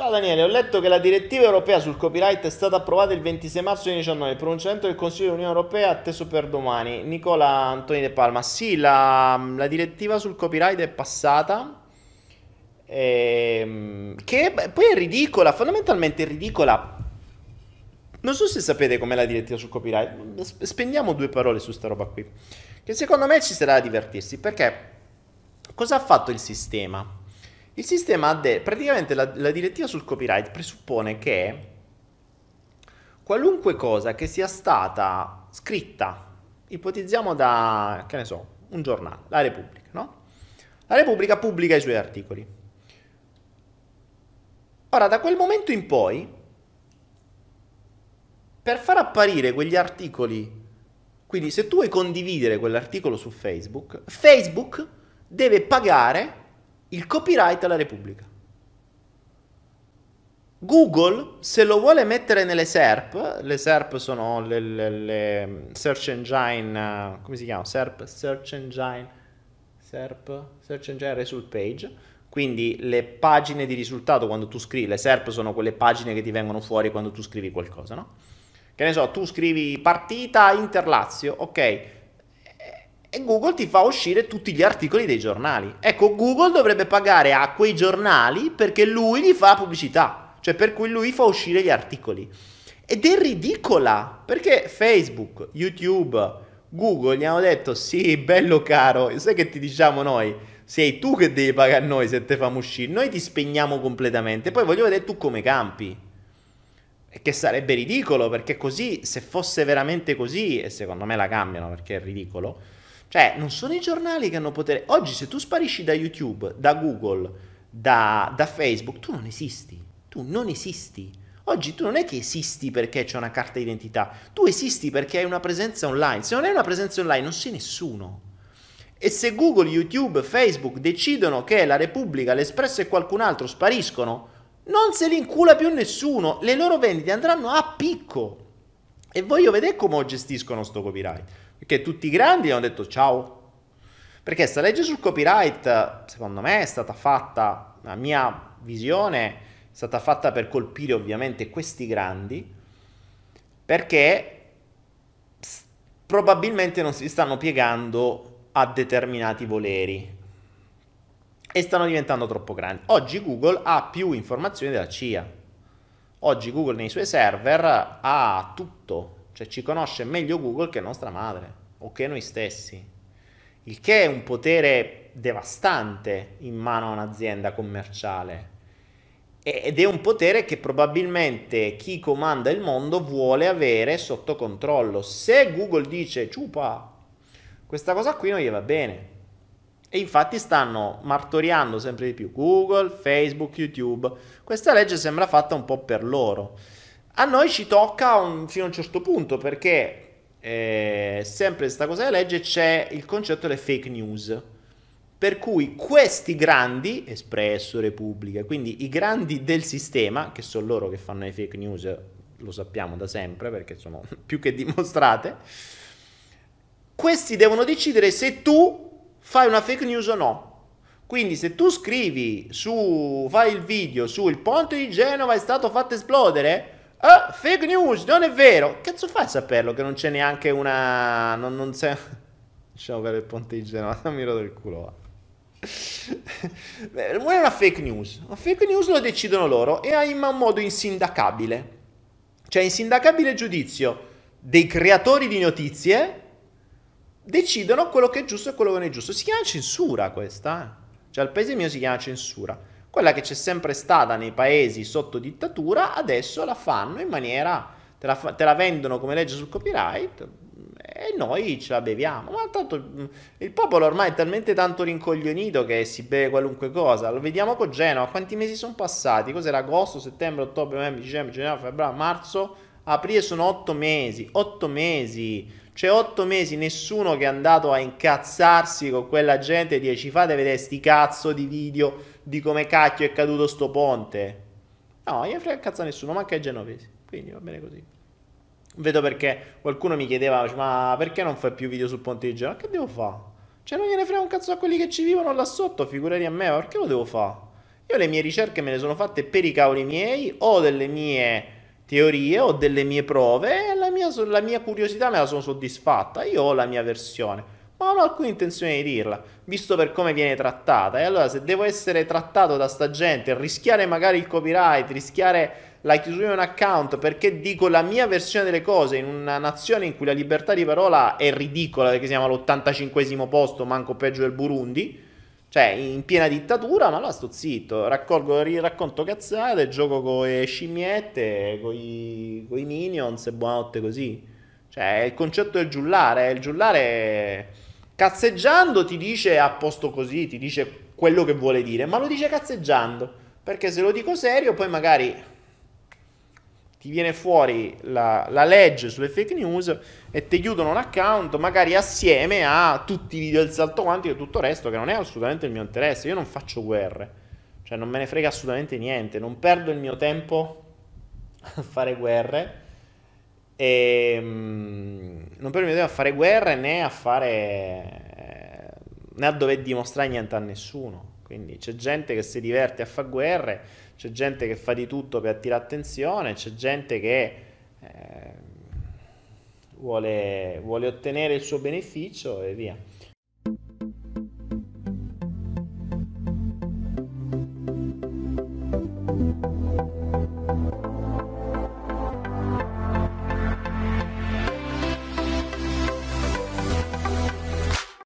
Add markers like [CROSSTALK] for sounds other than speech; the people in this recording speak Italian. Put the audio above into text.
Ciao Daniele, ho letto che la direttiva europea sul copyright è stata approvata il 26 marzo 2019, il pronunciamento del Consiglio dell'Unione Europea è atteso per domani. Nicola Antoni De Palma, sì, la, la direttiva sul copyright è passata, ehm, che poi è ridicola, fondamentalmente è ridicola. Non so se sapete com'è la direttiva sul copyright, spendiamo due parole su sta roba qui, che secondo me ci sarà da divertirsi, perché cosa ha fatto il sistema? Il sistema de- praticamente la, la direttiva sul copyright presuppone che qualunque cosa che sia stata scritta, ipotizziamo da, che ne so, un giornale, la Repubblica, no? La Repubblica pubblica i suoi articoli. Ora, da quel momento in poi, per far apparire quegli articoli, quindi se tu vuoi condividere quell'articolo su Facebook, Facebook deve pagare il copyright alla Repubblica. Google, se lo vuole mettere nelle SERP, le SERP sono le, le, le search engine, eh, come si chiama? SERP, search engine, SERP, search engine result page, quindi le pagine di risultato quando tu scrivi, le SERP sono quelle pagine che ti vengono fuori quando tu scrivi qualcosa, no? Che ne so, tu scrivi partita Interlazio, ok, e Google ti fa uscire tutti gli articoli dei giornali. Ecco, Google dovrebbe pagare a quei giornali perché lui gli fa pubblicità, cioè per cui lui fa uscire gli articoli. Ed è ridicola, perché Facebook, YouTube, Google gli hanno detto sì, bello caro, sai che ti diciamo noi? Sei tu che devi pagare a noi se te famo uscire, noi ti spegniamo completamente, poi voglio vedere tu come campi. Che sarebbe ridicolo, perché così, se fosse veramente così, e secondo me la cambiano perché è ridicolo, cioè, non sono i giornali che hanno potere. Oggi se tu sparisci da YouTube, da Google, da, da Facebook, tu non esisti. Tu non esisti. Oggi tu non è che esisti perché c'è una carta d'identità, tu esisti perché hai una presenza online. Se non hai una presenza online non sei nessuno. E se Google, YouTube, Facebook decidono che la Repubblica, l'Espresso e qualcun altro spariscono, non se li incula più nessuno, le loro vendite andranno a picco. E voglio vedere come gestiscono sto copyright che tutti i grandi hanno detto ciao. Perché sta legge sul copyright, secondo me, è stata fatta, la mia visione, è stata fatta per colpire ovviamente questi grandi, perché probabilmente non si stanno piegando a determinati voleri e stanno diventando troppo grandi. Oggi Google ha più informazioni della CIA. Oggi Google nei suoi server ha tutto, cioè ci conosce meglio Google che nostra madre o che noi stessi, il che è un potere devastante in mano a un'azienda commerciale ed è un potere che probabilmente chi comanda il mondo vuole avere sotto controllo. Se Google dice ciupa, questa cosa qui non gli va bene. E infatti stanno martoriando sempre di più Google, Facebook, YouTube. Questa legge sembra fatta un po' per loro. A noi ci tocca un, fino a un certo punto perché eh, sempre questa cosa della legge c'è il concetto delle fake news. Per cui questi grandi, Espresso, Repubblica, quindi i grandi del sistema, che sono loro che fanno le fake news, lo sappiamo da sempre perché sono [LAUGHS] più che dimostrate, questi devono decidere se tu fai una fake news o no. Quindi se tu scrivi su, fai il video su il ponte di Genova è stato fatto esplodere, Ah, fake news, non è vero. Cazzo fai a saperlo che non c'è neanche una... Non, non c'è... [LAUGHS] Lasciamo per il ponteggio, di [LAUGHS] mi rodo il culo. Non eh, è una fake news. Una fake news lo decidono loro e ha in un modo insindacabile. Cioè, insindacabile giudizio dei creatori di notizie decidono quello che è giusto e quello che non è giusto. Si chiama censura questa. Eh. Cioè, al paese mio si chiama censura quella che c'è sempre stata nei paesi sotto dittatura, adesso la fanno in maniera, te la, te la vendono come legge sul copyright e noi ce la beviamo. Ma tanto mm, il popolo ormai è talmente tanto rincoglionito che si beve qualunque cosa. Lo vediamo con Genova, quanti mesi sono passati? Cos'era agosto, settembre, ottobre, novembre, dicembre, gennaio, febbraio, marzo? Aprile sono otto mesi, otto mesi. Cioè, otto mesi nessuno che è andato a incazzarsi con quella gente dieci ci fate vedere sti cazzo di video di come cacchio è caduto sto ponte. No, io frega cazzo a nessuno, manca i genovesi. Quindi va bene così. Vedo perché qualcuno mi chiedeva, ma perché non fai più video sul ponte di Genova? Che devo fare? Cioè non gliene frega un cazzo a quelli che ci vivono là sotto, figurati a me, ma perché lo devo fare? Io le mie ricerche me le sono fatte per i cavoli miei, o delle mie teorie, ho delle mie prove e la mia, la mia curiosità me la sono soddisfatta, io ho la mia versione ma non ho alcuna intenzione di dirla, visto per come viene trattata. E allora se devo essere trattato da sta gente, rischiare magari il copyright, rischiare la chiusura di un account perché dico la mia versione delle cose in una nazione in cui la libertà di parola è ridicola perché siamo all'85 posto, manco peggio del Burundi, cioè, in piena dittatura, ma là sto zitto, raccolgo, racconto cazzate, gioco con le scimmiette, con i, minions e buonanotte così. Cioè, il concetto del giullare, il giullare cazzeggiando ti dice a posto così, ti dice quello che vuole dire, ma lo dice cazzeggiando, perché se lo dico serio poi magari ti viene fuori la, la, legge sulle fake news e ti chiudono un account magari assieme a tutti i video del salto quantico e tutto il resto che non è assolutamente il mio interesse. Io non faccio guerre, cioè non me ne frega assolutamente niente, non perdo il mio tempo a fare guerre e ehm, mh, non perdo a fare guerre né a fare né a dover dimostrare niente a nessuno. Quindi c'è gente che si diverte a fare guerre, c'è gente che fa di tutto per attirare attenzione, c'è gente che eh, vuole, vuole ottenere il suo beneficio e via.